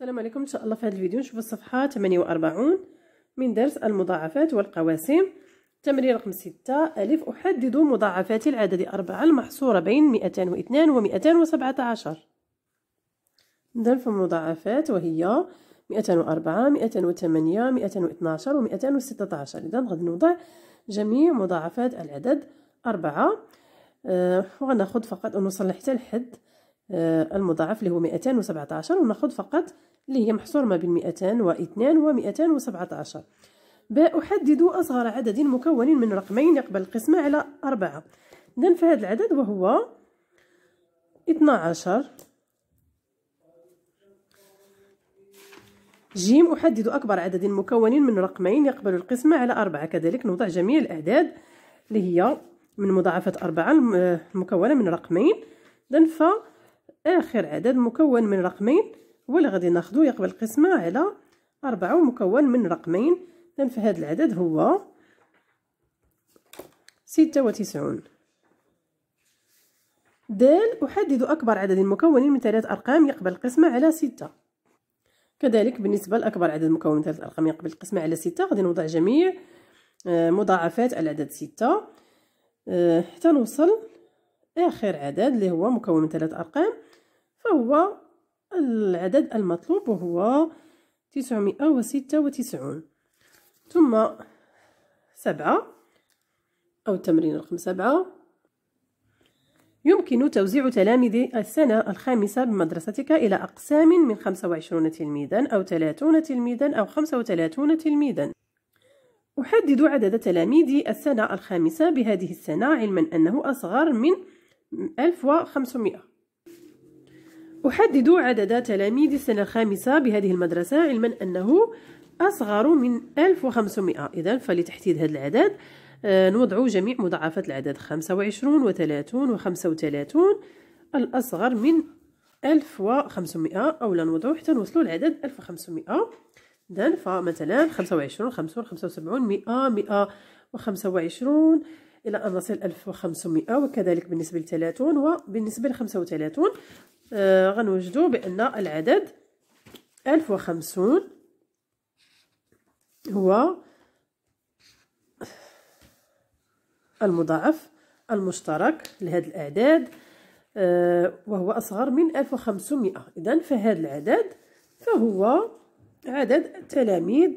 السلام عليكم ان شاء الله في هذا الفيديو نشوف الصفحه 48 من درس المضاعفات والقواسم تمرين رقم 6 الف احدد مضاعفات العدد 4 المحصوره بين 202 و 217 نبدا في المضاعفات وهي 204 208 212 و 216 اذا غادي نوضع جميع مضاعفات العدد 4 آه وغناخذ فقط ونوصل حتى الحد آه، المضاعف اللي هو 217 وناخذ فقط اللي هي محصور ما بين 202 و 217 باء أحدد أصغر عدد مكون من رقمين يقبل القسمة على أربعة إذن فهذا العدد وهو 12 جيم أحدد أكبر عدد مكون من رقمين يقبل القسمة على أربعة كذلك نوضع جميع الأعداد اللي هي من مضاعفة أربعة المكونة آه، من رقمين اذا آخر عدد مكون من رقمين هو اللي غادي ناخدو يقبل القسمة على أربعة مكون من رقمين إذن فهاد العدد هو ستة وتسعون دال أحدد أكبر عدد مكون من ثلاث أرقام يقبل القسمة على ستة كذلك بالنسبة لأكبر عدد مكون من ثلاث أرقام يقبل القسمة على ستة غادي نوضع جميع آه، مضاعفات العدد ستة آه، حتى نوصل آخر عدد اللي هو مكون من ثلاث أرقام فهو العدد المطلوب وهو تسعمائة وستة وتسعون ثم سبعة أو التمرين رقم سبعة يمكن توزيع تلاميذ السنة الخامسة بمدرستك إلى أقسام من 25 تلميذا أو 30 تلميذا أو 35 تلميذا أحدد عدد تلاميذ السنة الخامسة بهذه السنة علما أنه أصغر من 1500 أحدد عدد تلاميذ السنة الخامسة بهذه المدرسة علما أنه أصغر من 1500 إذا فلتحديد هذا العدد آه، نوضع جميع مضاعفات العدد 25 و 30 و 35 الأصغر من 1500 أو لا نوضعو حتى نوصلو العدد 1500 إذا فمثلا 25 50 75 100 125 إلى أن نصل 1500 وكذلك بالنسبة ل 30 وبالنسبة ل 35 آه غنوجدوا بان العدد 1050 هو المضاعف المشترك لهاد الاعداد آه وهو اصغر من 1500 اذا فهاد العدد فهو عدد تلاميذ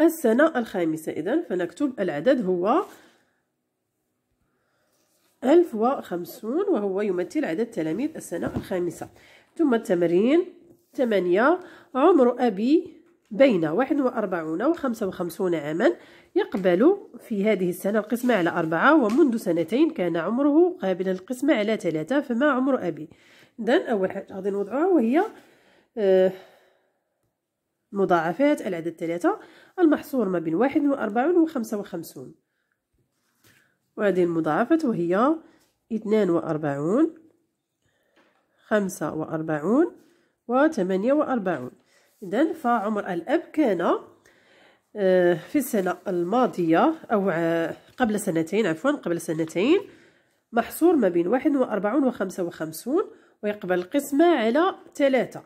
السنه الخامسه اذا فنكتب العدد هو 1050 وهو يمثل عدد تلاميذ السنة الخامسة ثم التمرين 8 عمر أبي بين 41 و 55 عاما يقبل في هذه السنة القسمة على أربعة ومنذ سنتين كان عمره قابل القسمة على ثلاثة فما عمر أبي إذن أول حاجة غادي نوضعها وهي آه، مضاعفات العدد ثلاثة المحصور ما بين 41 و 55 وهذه المضاعفة وهي اثنان وأربعون خمسة وأربعون وثمانية وأربعون إذن فعمر الأب كان آه، في السنة الماضية أو آه، قبل سنتين عفوا قبل سنتين محصور ما بين واحد وأربعون وخمسة وخمسون ويقبل القسمة على ثلاثة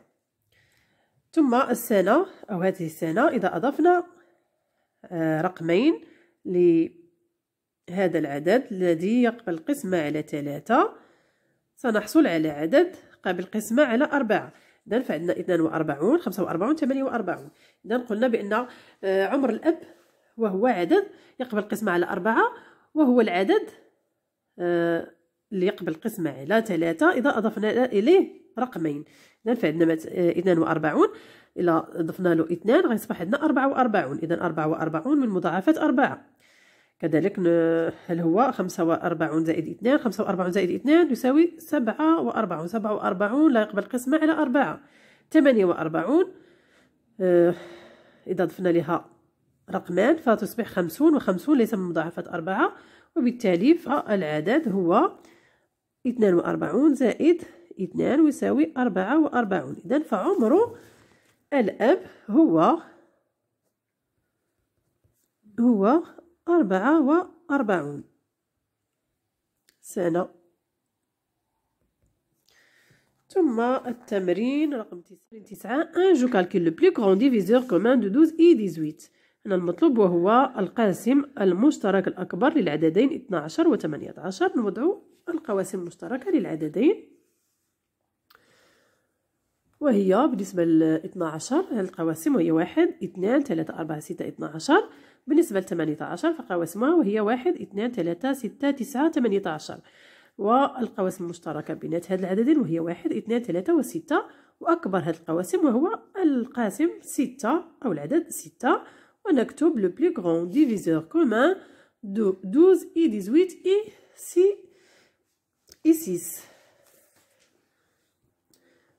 ثم السنة أو هذه السنة إذا أضفنا آه، رقمين هذا العدد الذي يقبل القسمة على ثلاثة سنحصل على عدد قابل القسمة على أربعة إذا فعندنا اثنان وأربعون خمسة وأربعون ثمانية وأربعون إذا قلنا بأن آه، عمر الأب وهو عدد يقبل القسمة على أربعة وهو العدد آه، اللي يقبل القسمة على ثلاثة إذا أضفنا إليه رقمين إذا فعندنا آه، اثنان وأربعون إلا ضفنا له اثنان غيصبح عندنا أربعة وأربعون إذا أربعة وأربعون من مضاعفات أربعة كذلك هل هو خمسة وأربعون زائد اثنان خمسة وأربعون زائد اثنان يساوي سبعة وأربعون سبعة وأربعون لا يقبل القسمة على أربعة ثمانية وأربعون آه، إذا ضفنا لها رقمان فتصبح خمسون وخمسون ليس من مضاعفة أربعة وبالتالي فالعدد هو اثنان وأربعون زائد اثنان يساوي أربعة وأربعون إذا فعمر الأب هو هو أربعة وأربعون سنة ثم التمرين رقم تسعة أن جو كالكيل لو بلو كغون ديفيزور كومان دو دوز إي ديزويت هنا المطلوب وهو القاسم المشترك الأكبر للعددين اثناعشر وثمانية عشر نوضع القواسم المشتركة للعددين وهي بالنسبة ل 12 القواسم وهي واحد اثنان ثلاثة أربعة ستة اثناعشر بالنسبة لثمانية عشر فقواسمها وهي واحد اثنان ثلاثة ستة تسعة ثمانية عشر والقواسم المشتركة بينات هاد العددين وهي واحد اثنان ثلاثة وستة وأكبر هاد القواسم وهو القاسم ستة أو العدد ستة ونكتب لو بلي غون ديفيزور كومان دو دوز إي ديزويت إي سي إي سيس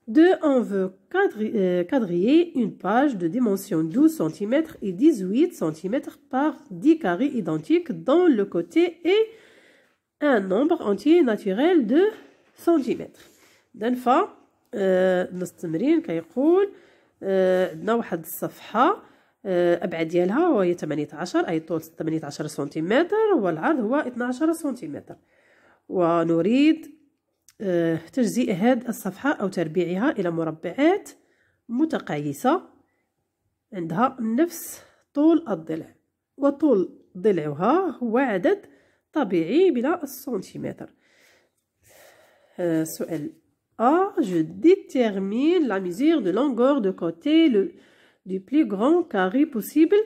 2. On veut quadriller, une page de dimension 12 cm et 18 cm par 10 carrés identiques dont le côté est un nombre entier naturel de سنتيمتر دنفع آه نص التمرين كيقول آه عندنا واحد الصفحه آه ابعاد ديالها وهي 18 اي طول 18 سنتيمتر والعرض هو 12 سنتيمتر ونريد آه، تجزئ هذه الصفحة أو تربيعها إلى مربعات متقايسة عندها نفس طول الضلع وطول ضلعها هو عدد طبيعي بلا السنتيمتر آه، سؤال A. Je détermine la mesure de longueur de côté le, du plus grand carré possible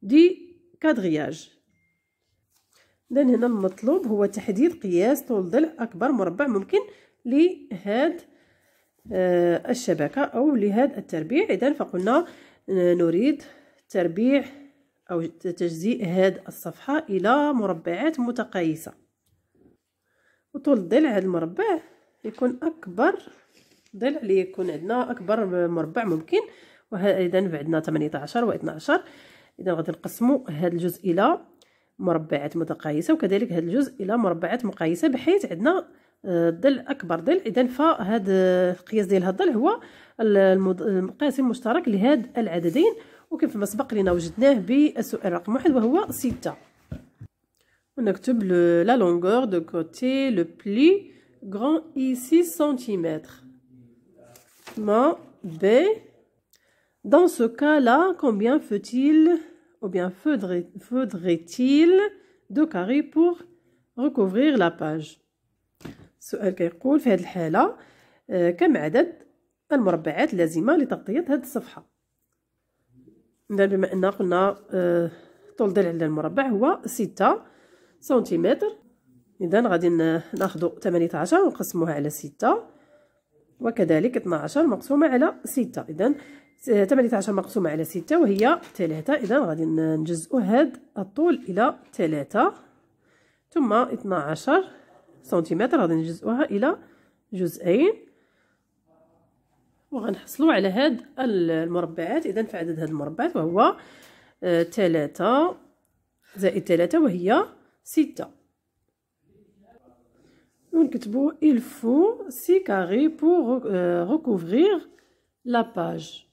du quadrillage. اذا هنا المطلوب هو تحديد قياس طول ضلع اكبر مربع ممكن لهاد آه الشبكه او لهاد التربيع اذا فقلنا آه، نريد تربيع او تجزيء هاد الصفحه الى مربعات متقايسه وطول ضلع هذا المربع يكون اكبر ضلع اللي يكون عندنا اكبر مربع ممكن وهذا اذا بعدنا 18 و12 اذا غادي نقسموا هذا الجزء الى مربعات متقايسه وكذلك هذا الجزء الى مربعات مقايسه بحيث عندنا ضلع آه، اكبر ضلع اذا فهاد القياس ديال هاد الضلع هو المقاس المشترك لهاد العددين وكيف ما سبق لنا وجدناه بالسؤال رقم واحد وهو ستة ونكتب لو لا لونغور دو كوتي لو بلي غران اي 6 سنتيمتر ما ب دون سو كا لا كومبيان فوتيل ou bien faudrait-il deux carrés pour recouvrir la page سؤال كيقول في هذه الحالة كم عدد المربعات اللازمة لتغطية هذه الصفحة بما أن قلنا طول ضلع المربع هو ستة سنتيمتر إذا غادي ناخذ 18 ونقسموها على ستة وكذلك 12 مقسومة على ستة إذا 18 مقسومة على ستة وهي 3 إذا غادي نجزئو هاد الطول إلى 3 ثم 12 سنتيمتر غادي نجزئوها إلى جزئين وغنحصلوا على هاد المربعات إذا فعدد هاد المربعات وهو 3 آه، زائد 3 وهي ستة ونكتبو il faut 6 carrés pour euh, recouvrir la page